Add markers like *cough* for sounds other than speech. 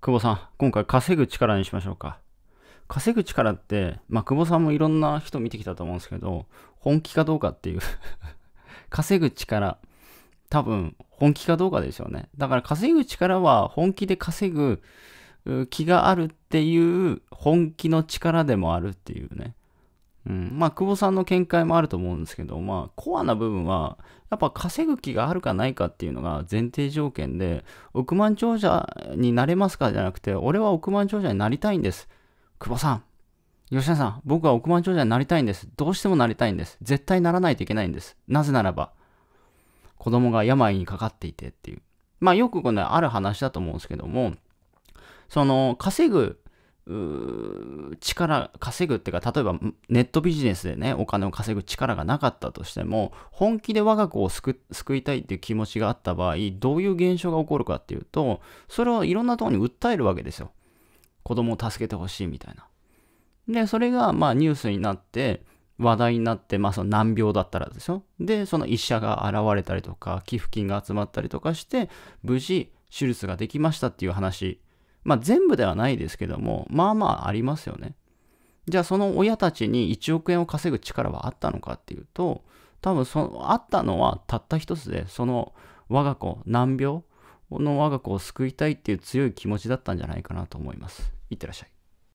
久保さん、今回稼ぐ力にしましょうか。稼ぐ力って、まあ、久保さんもいろんな人見てきたと思うんですけど、本気かどうかっていう *laughs* 稼ぐ力、多分本気かどうかですよね。だから稼ぐ力は本気で稼ぐ気があるっていう本気の力でもあるっていうね。うん、まあ、久保さんの見解もあると思うんですけど、まあ、コアな部分は、やっぱ稼ぐ気があるかないかっていうのが前提条件で、億万長者になれますかじゃなくて、俺は億万長者になりたいんです。久保さん、吉田さん、僕は億万長者になりたいんです。どうしてもなりたいんです。絶対ならないといけないんです。なぜならば、子供が病にかかっていてっていう。まあ、よくこのある話だと思うんですけども、その、稼ぐ力稼ぐっていうか例えばネットビジネスでねお金を稼ぐ力がなかったとしても本気で我が子を救いたいっていう気持ちがあった場合どういう現象が起こるかっていうとそれをいろんなところに訴えるわけですよ子供を助けてほしいみたいなでそれがまあニュースになって話題になって、まあ、その難病だったらでしょでその医者が現れたりとか寄付金が集まったりとかして無事手術ができましたっていう話まあ全部ではないですけども、まあまあありますよね。じゃあその親たちに1億円を稼ぐ力はあったのかっていうと、多分そのあったのはたった一つで、その我が子、難病の我が子を救いたいっていう強い気持ちだったんじゃないかなと思います。いってらっしゃい。